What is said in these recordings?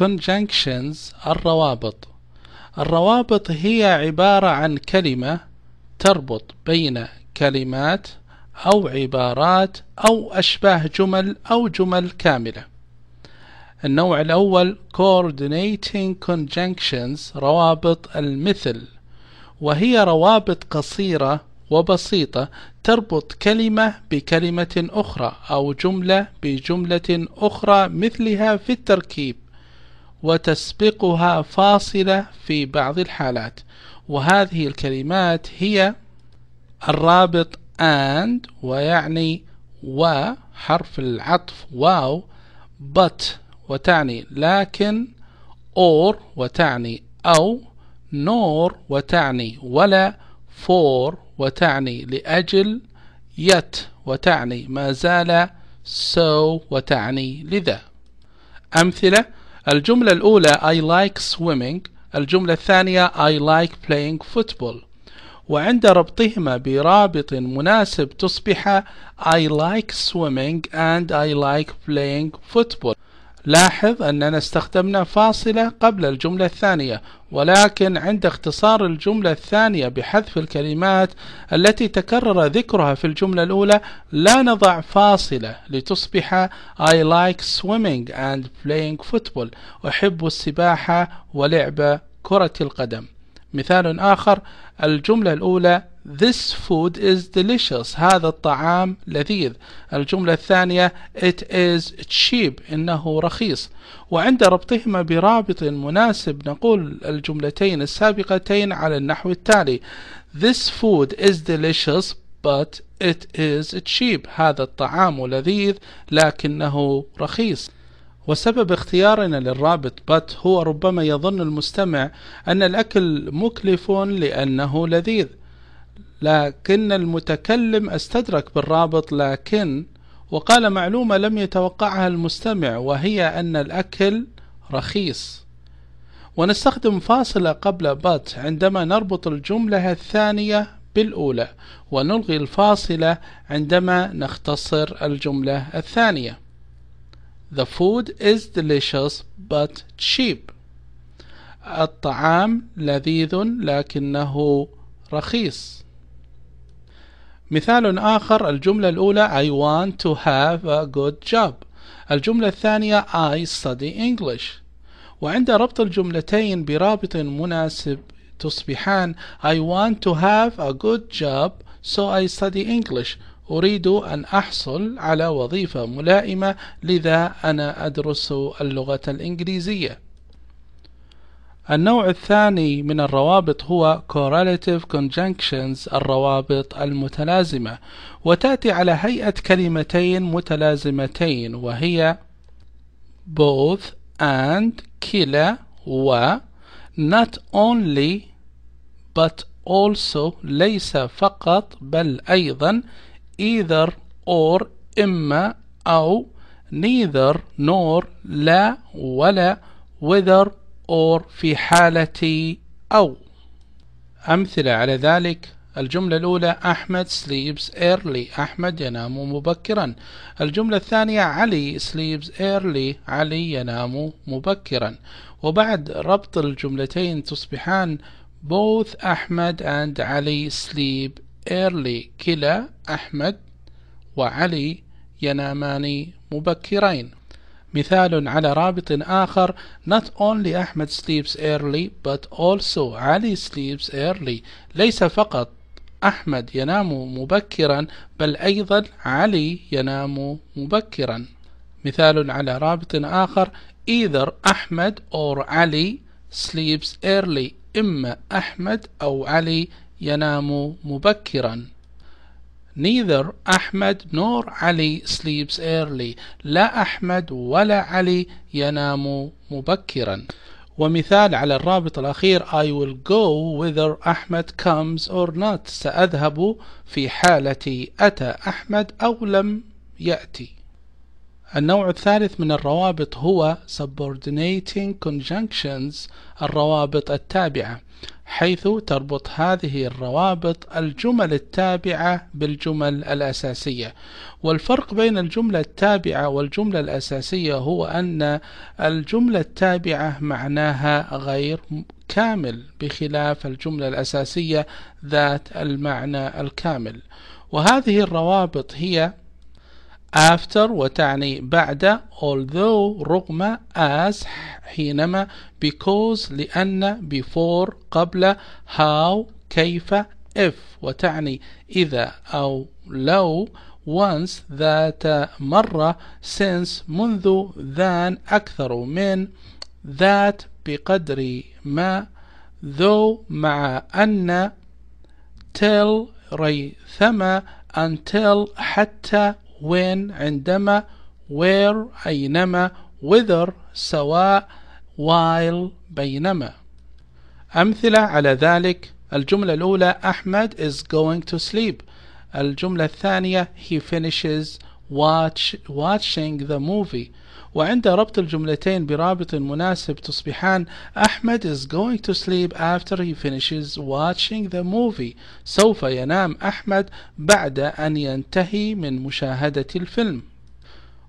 conjunctions الروابط الروابط هي عبارة عن كلمة تربط بين كلمات أو عبارات أو أشباه جمل أو جمل كاملة النوع الأول coordinating conjunctions روابط المثل وهي روابط قصيرة وبسيطة تربط كلمة بكلمة أخرى أو جملة بجملة أخرى مثلها في التركيب وتسبقها فاصلة في بعض الحالات وهذه الكلمات هي الرابط and ويعني و حرف العطف واو but وتعني لكن or وتعني أو nor وتعني ولا for وتعني لأجل yet وتعني ما زال so وتعني لذا أمثلة الجملة الأولى I like swimming الجملة الثانية I like playing football وعند ربطهما برابط مناسب تصبح I like swimming and I like playing football لاحظ أننا استخدمنا فاصلة قبل الجملة الثانية ولكن عند اختصار الجملة الثانية بحذف الكلمات التي تكرر ذكرها في الجملة الأولى لا نضع فاصلة لتصبح I like swimming and playing football أحب السباحة ولعب كرة القدم مثال آخر الجملة الأولى This food is delicious هذا الطعام لذيذ الجملة الثانية It is cheap إنه رخيص وعند ربطهما برابط مناسب نقول الجملتين السابقتين على النحو التالي This food is delicious but it is cheap هذا الطعام لذيذ لكنه رخيص وسبب اختيارنا للرابط بات هو ربما يظن المستمع أن الأكل مكلف لأنه لذيذ لكن المتكلم استدرك بالرابط لكن وقال معلومة لم يتوقعها المستمع وهي أن الأكل رخيص ونستخدم فاصلة قبل but عندما نربط الجملة الثانية بالأولى ونلغي الفاصلة عندما نختصر الجملة الثانية The food is delicious but cheap الطعام لذيذ لكنه رخيص مثال آخر الجملة الأولى I want to have a good job الجملة الثانية I study English وعند ربط الجملتين برابط مناسب تصبحان I want to have a good job so I study English أريد أن أحصل على وظيفة ملائمة لذا أنا أدرس اللغة الإنجليزية النوع الثاني من الروابط هو correlative conjunctions الروابط المتلازمة وتأتي على هيئة كلمتين متلازمتين وهي both and كلا و not only but also ليس فقط بل أيضا either or إما أو neither nor لا ولا whether or في حالة أو أمثلة على ذلك الجملة الأولى أحمد sleeps early أحمد ينام مبكرا الجملة الثانية علي sleeps early علي ينام مبكرا وبعد ربط الجملتين تصبحان both أحمد and علي sleep early كلا أحمد وعلي ينامان مبكرين مثال على رابط آخر not only أحمد sleeps early but also علي sleeps early ليس فقط أحمد ينام مبكرا بل أيضا علي ينام مبكرا مثال على رابط آخر either أحمد or علي sleeps early إما أحمد أو علي ينام مبكرا Neither Ahmed nor Ali sleeps early لا أحمد ولا علي ينام مبكرا ومثال على الرابط الأخير I will go whether أحمد comes or not سأذهب في حالة أتى أحمد أو لم يأتي النوع الثالث من الروابط هو subordinating conjunctions الروابط التابعة حيث تربط هذه الروابط الجمل التابعة بالجمل الأساسية والفرق بين الجملة التابعة والجملة الأساسية هو أن الجملة التابعة معناها غير كامل بخلاف الجملة الأساسية ذات المعنى الكامل وهذه الروابط هي after وتعني بعد although رغم as حينما because لأن before قبل how كيف if وتعني إذا أو لو once ذات مرة since منذ than أكثر من ذات بقدر ما though مع أن till ريثما until حتى when عندما where أينما whether سواء while بينما أمثلة على ذلك الجملة الأولى أحمد is going to sleep الجملة الثانية he finishes watch watching the movie وعند ربط الجملتين برابط مناسب تصبحان أحمد is going to sleep after he finishes watching the movie سوف ينام أحمد بعد أن ينتهي من مشاهدة الفيلم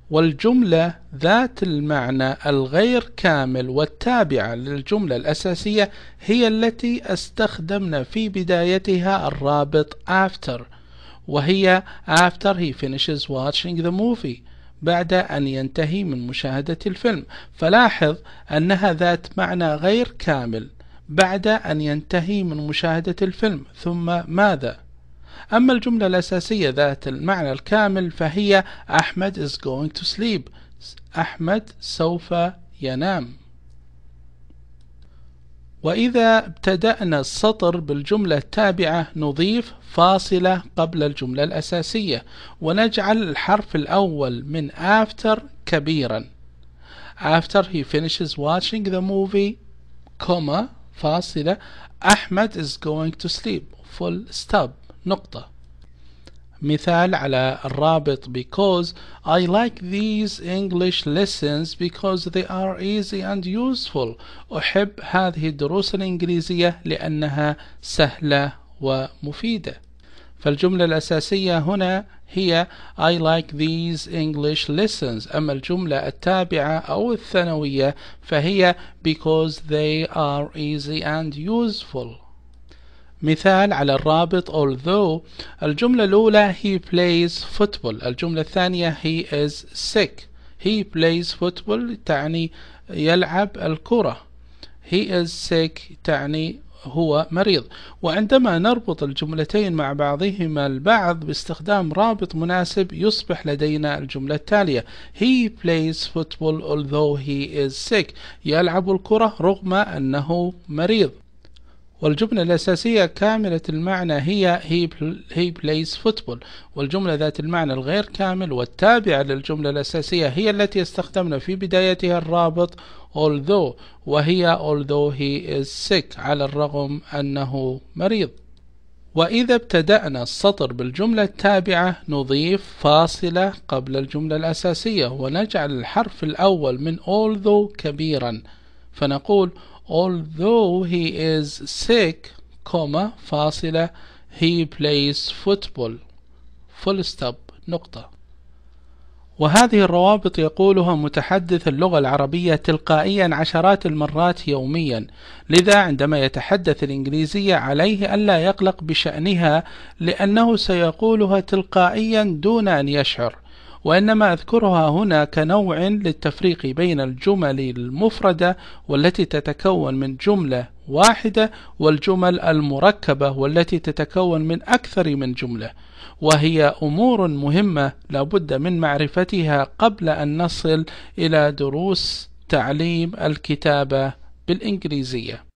والجملة ذات المعنى الغير كامل والتابعة للجملة الأساسية هي التي استخدمنا في بدايتها الرابط after وهي after he finishes watching the movie بعد أن ينتهي من مشاهدة الفيلم فلاحظ أنها ذات معنى غير كامل بعد أن ينتهي من مشاهدة الفيلم ثم ماذا؟ أما الجملة الأساسية ذات المعنى الكامل فهي أحمد is going to sleep أحمد سوف ينام وإذا ابتدأنا السطر بالجملة التابعة نضيف فاصلة قبل الجملة الأساسية ونجعل الحرف الأول من after كبيرا after he finishes watching the movie comma فاصلة أحمد is going to sleep full stop نقطة مثال على الرابط because I like these English lessons because they are easy and useful أحب هذه الدروس الإنجليزية لأنها سهلة ومفيدة فالجملة الأساسية هنا هي I like these English lessons أما الجملة التابعة أو الثانوية فهي because they are easy and useful مثال على الرابط although الجملة الأولى he plays football الجملة الثانية he is sick he plays football تعني يلعب الكرة he is sick تعني هو مريض وعندما نربط الجملتين مع بعضهما البعض باستخدام رابط مناسب يصبح لدينا الجملة التالية He plays football although he is sick يلعب الكرة رغم أنه مريض والجملة الأساسية كاملة المعنى هي he, plays football والجملة ذات المعنى الغير كامل والتابعة للجملة الأساسية هي التي استخدمنا في بدايتها الرابط although وهي although he is sick على الرغم أنه مريض وإذا ابتدأنا السطر بالجملة التابعة نضيف فاصلة قبل الجملة الأساسية ونجعل الحرف الأول من although كبيرا فنقول although he is sick كوما فاصلة he plays football full stop نقطة وهذه الروابط يقولها متحدث اللغة العربية تلقائيا عشرات المرات يوميا لذا عندما يتحدث الإنجليزية عليه ألا يقلق بشأنها لأنه سيقولها تلقائيا دون أن يشعر وإنما أذكرها هنا كنوع للتفريق بين الجمل المفردة والتي تتكون من جملة واحدة والجمل المركبة والتي تتكون من أكثر من جملة وهي أمور مهمة لابد من معرفتها قبل أن نصل إلى دروس تعليم الكتابة بالإنجليزية